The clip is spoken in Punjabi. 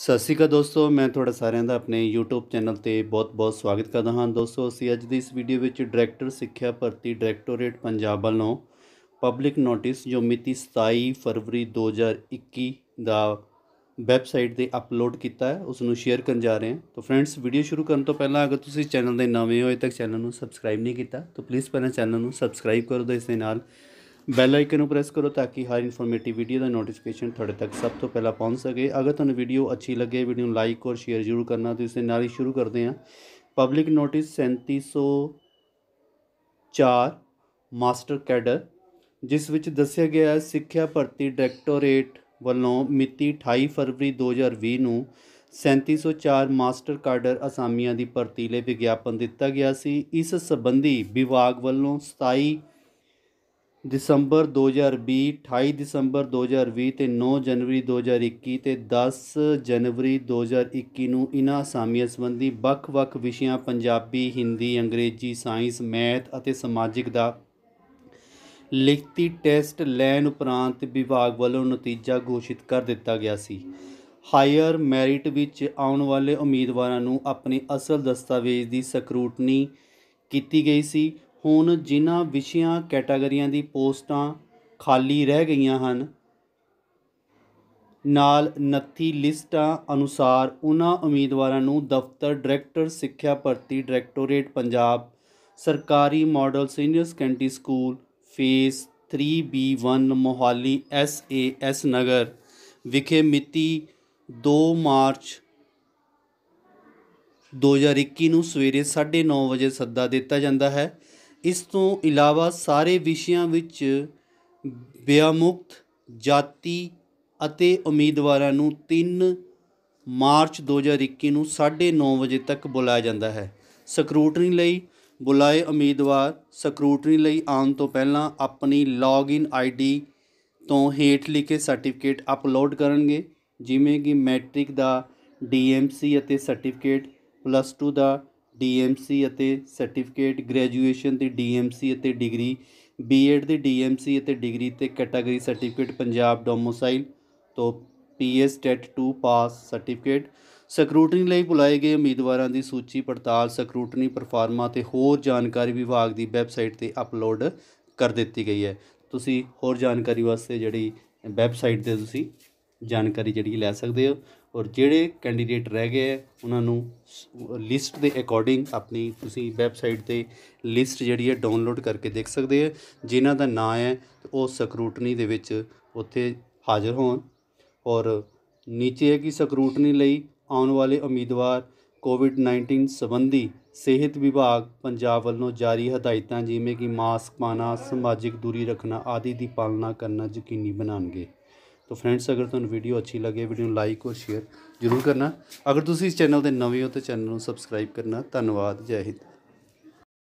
ਸਤਿ ਸ਼੍ਰੀ ਅਕਾਲ ਦੋਸਤੋ ਮੈਂ ਤੁਹਾਡਾ ਸਾਰਿਆਂ ਦਾ ਆਪਣੇ YouTube ਚੈਨਲ ਤੇ ਬਹੁਤ-ਬਹੁਤ ਸਵਾਗਤ ਕਰਦਾ ਹਾਂ ਦੋਸਤੋ ਅਸੀਂ ਅੱਜ ਦੀ ਇਸ ਵੀਡੀਓ ਵਿੱਚ ਡਾਇਰੈਕਟਰ ਸਿੱਖਿਆ ਭਰਤੀ ਡਾਇਰੈਕਟੋਰੇਟ ਪੰਜਾਬ ਵੱਲੋਂ ਪਬਲਿਕ ਨੋਟਿਸ ਜੋ ਮਿਤੀ 27 ਫਰਵਰੀ 2021 ਦਾ ਵੈਬਸਾਈਟ ਤੇ ਅਪਲੋਡ ਕੀਤਾ ਹੈ ਉਸ ਨੂੰ ਸ਼ੇਅਰ ਕਰਨ ਜਾ ਰਹੇ ਹਾਂ ਤਾਂ ਫਰੈਂਡਸ ਵੀਡੀਓ ਸ਼ੁਰੂ ਕਰਨ ਤੋਂ ਪਹਿਲਾਂ ਅਗਰ ਤੁਸੀਂ ਚੈਨਲ ਦੇ ਨਵੇਂ ਹੋ ਅਜੇ ਤੱਕ ਚੈਨਲ ਨੂੰ ਸਬਸਕ੍ਰਾਈਬ ਨਹੀਂ ਕੀਤਾ ਤਾਂ ਪਲੀਜ਼ ਪਹਿਲਾਂ ਚੈਨਲ ਨੂੰ ਸਬਸਕ੍ਰਾਈਬ ਕਰੋ ਦੋ ਇਸ ਦੇ ਨਾਲ ਬੈਲ ਆਈਕਨ ਨੂੰ ਪ੍ਰੈਸ ਕਰੋ ਤਾਂ ਕਿ ਹਰ ਇਨਫੋਰਮੇਟਿਵ ਵੀਡੀਓ ਦਾ ਨੋਟੀਫਿਕੇਸ਼ਨ ਤੁਹਾਡੇ ਤੱਕ ਸਭ ਤੋਂ ਪਹਿਲਾਂ ਪਹੁੰਚ ਸਕੇ ਅਗਰ ਤੁਹਾਨੂੰ ਵੀਡੀਓ ਅੱਛੀ ਲੱਗੇ ਵੀਡੀਓ ਨੂੰ ਲਾਈਕ ਔਰ ਸ਼ੇਅਰ ਜ਼ਰੂਰ ਕਰਨਾ ਤੇ ਇਸ ਦੇ ਨਾਲ ਹੀ ਸ਼ੁਰੂ ਕਰਦੇ ਹਾਂ ਪਬਲਿਕ ਨੋਟਿਸ 3704 ਮਾਸਟਰ ਕੈਡਰ ਜਿਸ ਵਿੱਚ ਦੱਸਿਆ ਗਿਆ ਹੈ ਸਿੱਖਿਆ ਭਰਤੀ ਡਾਇਰੈਕਟੋਰੇਟ ਵੱਲੋਂ ਮਿਤੀ 28 ਫਰਵਰੀ 2020 ਨੂੰ 3704 ਮਾਸਟਰ ਕਾਡਰ ਅਸਾਮੀਆਂ ਦੀ ਭਰਤੀ ਲਈ ਵਿਗਿਆਪਨ ਦਿੱਤਾ ਗਿਆ ਸੀ ਇਸ ਸੰਬੰਧੀ ਵਿਭਾਗ ਵੱਲੋਂ 27 ਦਸੰਬਰ 2020 28 ਦਸੰਬਰ 2020 ਤੇ 9 ਜਨਵਰੀ 2021 ਤੇ 10 ਜਨਵਰੀ 2021 ਨੂੰ ਇਨ੍ਹਾਂ ਸਾਮੀਆਂ ਸੰਬੰਧੀ ਵੱਖ-ਵੱਖ ਵਿਸ਼ਿਆਂ ਪੰਜਾਬੀ ਹਿੰਦੀ ਅੰਗਰੇਜ਼ੀ ਸਾਇੰਸ ਮੈਥ ਅਤੇ ਸਮਾਜਿਕ ਦਾ ਲਿਖਤੀ ਟੈਸਟ ਲੈਣ ਉਪਰੰਤ ਵਿਭਾਗ ਵੱਲੋਂ ਨਤੀਜਾ ਘੋਸ਼ਿਤ ਕਰ ਦਿੱਤਾ ਗਿਆ ਸੀ ਹਾਇਰ ਮੈਰਿਟ ਵਿੱਚ ਆਉਣ ਵਾਲੇ ਉਮੀਦਵਾਰਾਂ ਨੂੰ ਆਪਣੇ ਅਸਲ ਦਸਤਾਵੇਜ਼ ਦੀ ਸਕਰੂਟਨੀ ਕੀਤੀ ਗਈ ਸੀ ਹੁਣ ਜਿਨ੍ਹਾਂ ਵਿਸ਼ਿਆਂ ਕੈਟਾਗਰੀਆਂ ਦੀ ਪੋਸਟਾਂ ਖਾਲੀ ਰਹਿ ਗਈਆਂ ਹਨ ਨਾਲ 29 ਲਿਸਟਾਂ ਅਨੁਸਾਰ ਉਹਨਾਂ ਉਮੀਦਵਾਰਾਂ ਨੂੰ ਦਫ਼ਤਰ ਡਾਇਰੈਕਟਰ ਸਿੱਖਿਆ ਭਰਤੀ ਡਾਇਰੈਕਟੋਰੇਟ ਪੰਜਾਬ ਸਰਕਾਰੀ model senior secondary school phase 3B1 Mohali SAS Nagar ਵਿਖੇ ਮਿਤੀ 2 ਮਾਰਚ 2021 ਨੂੰ ਸਵੇਰੇ 9:30 ਵਜੇ ਸੱਦਾ ਦਿੱਤਾ ਜਾਂਦਾ ਹੈ ਇਸ ਤੋਂ ਇਲਾਵਾ ਸਾਰੇ ਵਿਸ਼ਿਆਂ ਵਿੱਚ ਵਿਆਮੁਕਤ ਜਾਤੀ ਅਤੇ ਉਮੀਦਵਾਰਾਂ ਨੂੰ 3 ਮਾਰਚ 2021 ਨੂੰ 9:30 ਵਜੇ ਤੱਕ ਬੁਲਾਇਆ ਜਾਂਦਾ ਹੈ ਸਕਰੂਟਨੀ ਲਈ ਬੁਲਾਏ ਉਮੀਦਵਾਰ ਸਕਰੂਟਨੀ ਲਈ ਆਉਣ ਤੋਂ ਪਹਿਲਾਂ ਆਪਣੀ ਲੌਗਇਨ ਆਈਡੀ ਤੋਂ ਹੇਠ ਲਿਖੇ ਸਰਟੀਫਿਕੇਟ ਅਪਲੋਡ ਕਰਨਗੇ ਜਿਵੇਂ ਕਿ ਮੈਟ੍ਰਿਕ ਦਾ ਡੀਐਮਸੀ ਅਤੇ ਸਰਟੀਫਿਕੇਟ ਪਲੱਸ 2 ਦਾ ਡੀਐਮਸੀ ਅਤੇ ਸਰਟੀਫਿਕੇਟ ਗ੍ਰੈਜੂਏਸ਼ਨ ਦੀ ਡੀਐਮਸੀ ਅਤੇ ਡਿਗਰੀ ਬੀਐਡ ਦੀ ਡੀਐਮਸੀ ਅਤੇ ਡਿਗਰੀ ਤੇ ਕੈਟਾਗਰੀ ਸਰਟੀਫਿਕੇਟ ਪੰਜਾਬ ਡੋਮੋਸਾਈਲ ਤੋਂ PS TET 2 pass certificate scrutiny ਲਈ ਬੁਲਾਏ ਗਏ ਉਮੀਦਵਾਰਾਂ ਦੀ ਸੂਚੀ ਪੜਤਾਲ ਸਕਰੂਟਨੀ ਪਰਫਾਰਮਾ ਤੇ ਹੋਰ ਜਾਣਕਾਰੀ ਵਿਭਾਗ ਦੀ ਵੈਬਸਾਈਟ ਤੇ ਅਪਲੋਡ ਕਰ ਦਿੱਤੀ ਗਈ ਹੈ ਤੁਸੀਂ ਹੋਰ ਜਾਣਕਾਰੀ ਵਾਸਤੇ ਜਿਹੜੀ ਵੈਬਸਾਈਟ ਤੇ ਤੁਸੀਂ ਜਾਣਕਾਰੀ ਜਿਹੜੀ ਲੈ ਸਕਦੇ ਹੋ ਔਰ ਜਿਹੜੇ ਕੈਂਡੀਡੇਟ ਰਹਿ ਗਏ ਉਹਨਾਂ ਨੂੰ ਲਿਸਟ ਦੇ ਅਕੋਰਡਿੰਗ ਆਪਣੀ ਤੁਸੀਂ ਵੈਬਸਾਈਟ ਤੇ ਲਿਸਟ ਜਿਹੜੀ ਹੈ ਡਾਊਨਲੋਡ ਕਰਕੇ ਦੇਖ ਸਕਦੇ ਹੋ ਜਿਨ੍ਹਾਂ ਦਾ ਨਾਂ ਹੈ ਉਹ ਸਕਰੂਟਨੀ ਦੇ ਵਿੱਚ ਉੱਥੇ ਹਾਜ਼ਰ ਹੋਣ ਔਰ ਨੀਚੇ ਹੈ ਕਿ ਸਕਰੂਟਨੀ ਲਈ ਆਉਣ ਵਾਲੇ ਉਮੀਦਵਾਰ ਕੋਵਿਡ-19 ਸੰਬੰਧੀ ਸਿਹਤ ਵਿਭਾਗ ਪੰਜਾਬ ਵੱਲੋਂ ਜਾਰੀ ਹਦਾਇਤਾਂ ਜਿਵੇਂ ਕਿ ਮਾਸਕ ਪਾਣਾ ਸਮਾਜਿਕ ਦੂਰੀ ਰੱਖਣਾ ਆਦਿ ਦੀ ਪਾਲਣਾ ਕਰਨਾ ਯਕੀਨੀ ਬਣਾਣਗੇ ਤਾਂ ਫਰੈਂਡਸ ਅਗਰ ਤੁਹਾਨੂੰ ਵੀਡੀਓ ਅੱਛੀ ਲੱਗੇ ਵੀਡੀਓ ਨੂੰ ਲਾਈਕ ਔਰ ਸ਼ੇਅਰ ਜ਼ਰੂਰ ਕਰਨਾ ਅਗਰ ਤੁਸੀਂ ਇਸ ਚੈਨਲ ਦੇ ਨਵੇਂ ਹੋ ਤਾਂ ਚੈਨਲ ਨੂੰ ਸਬਸਕ੍ਰਾਈਬ ਕਰਨਾ ਧੰਨਵਾਦ ਜੈ ਹਿੰਦ